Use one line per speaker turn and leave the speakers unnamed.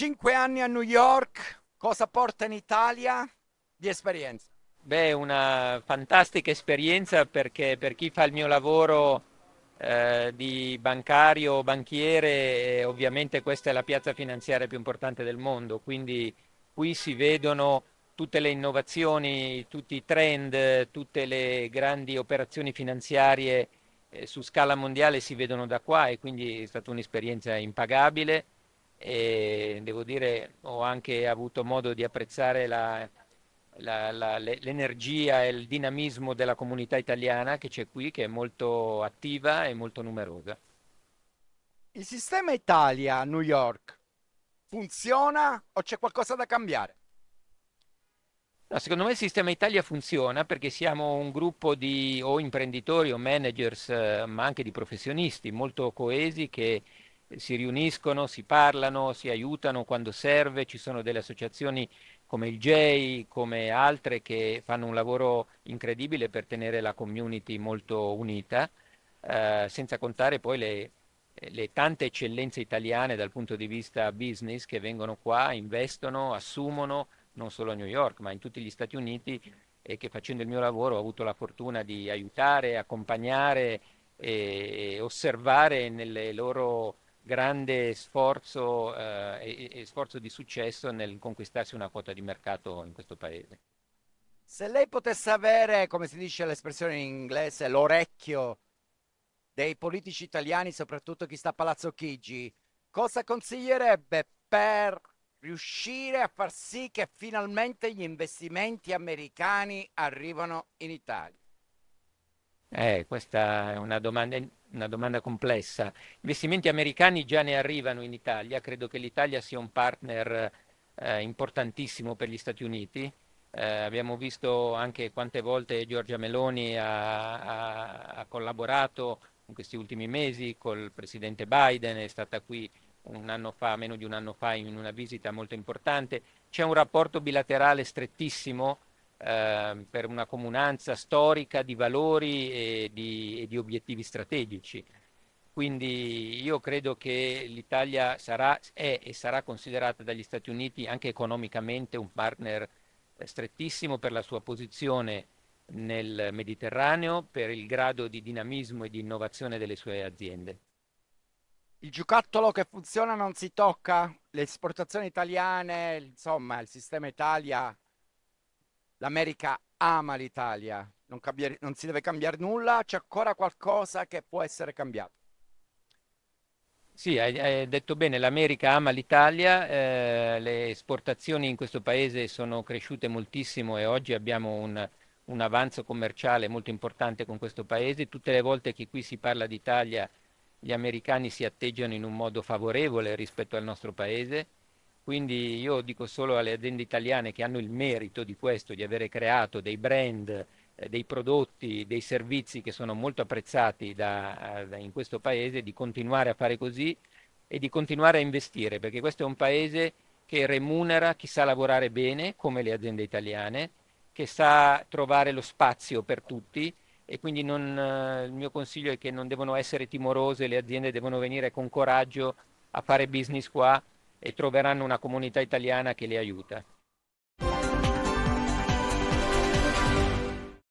Cinque anni a New York, cosa porta in Italia di esperienza?
Beh, una fantastica esperienza perché per chi fa il mio lavoro eh, di bancario o banchiere, eh, ovviamente questa è la piazza finanziaria più importante del mondo, quindi qui si vedono tutte le innovazioni, tutti i trend, tutte le grandi operazioni finanziarie eh, su scala mondiale si vedono da qua e quindi è stata un'esperienza impagabile e devo dire ho anche avuto modo di apprezzare la, la, la, l'energia e il dinamismo della comunità italiana che c'è qui, che è molto attiva e molto numerosa. Il sistema
Italia a New York funziona o c'è qualcosa da cambiare?
No, secondo me il sistema Italia funziona perché siamo un gruppo di o imprenditori o managers, eh, ma anche di professionisti molto coesi che si riuniscono, si parlano, si aiutano quando serve, ci sono delle associazioni come il J, come altre che fanno un lavoro incredibile per tenere la community molto unita, eh, senza contare poi le, le tante eccellenze italiane dal punto di vista business che vengono qua, investono, assumono, non solo a New York, ma in tutti gli Stati Uniti e che facendo il mio lavoro ho avuto la fortuna di aiutare, accompagnare e osservare nelle loro grande sforzo, eh, e, e sforzo di successo nel conquistarsi una quota di mercato in questo paese.
Se lei potesse avere, come si dice l'espressione in inglese, l'orecchio dei politici italiani, soprattutto chi sta a Palazzo Chigi, cosa consiglierebbe per riuscire a far sì che finalmente gli investimenti americani arrivano in Italia?
Eh, questa è una domanda, una domanda, complessa. Investimenti americani già ne arrivano in Italia, credo che l'Italia sia un partner eh, importantissimo per gli Stati Uniti. Eh, abbiamo visto anche quante volte Giorgia Meloni ha, ha, ha, collaborato in questi ultimi mesi col presidente Biden, è stata qui un anno fa, meno di un anno fa, in una visita molto importante. C'è un rapporto bilaterale strettissimo Ehm, per una comunanza storica di valori e di, e di obiettivi strategici. Quindi io credo che l'Italia sarà, è e sarà considerata dagli Stati Uniti anche economicamente un partner eh, strettissimo per la sua posizione nel Mediterraneo, per il grado di dinamismo e di innovazione delle sue aziende.
Il giocattolo che funziona non si tocca, le esportazioni italiane, insomma il sistema Italia l'America ama l'Italia, non, cambiare, non si deve cambiare nulla, c'è ancora qualcosa che può essere cambiato.
Sì, hai, detto bene, l'America ama l'Italia, eh, le esportazioni in questo paese sono cresciute moltissimo e oggi abbiamo un, un, avanzo commerciale molto importante con questo paese. Tutte le volte che qui si parla d'Italia gli americani si atteggiano in un modo favorevole rispetto al nostro paese quindi io dico solo alle aziende italiane che hanno il merito di questo, di avere creato dei brand, eh, dei prodotti, dei servizi che sono molto apprezzati da, da, in questo paese, di continuare a fare così e di continuare a investire, perché questo è un paese che remunera chi sa lavorare bene, come le aziende italiane, che sa trovare lo spazio per tutti e quindi non, eh, il mio consiglio è che non devono essere timorose, le aziende devono venire con coraggio a fare business qua e troveranno una comunità italiana che li aiuta.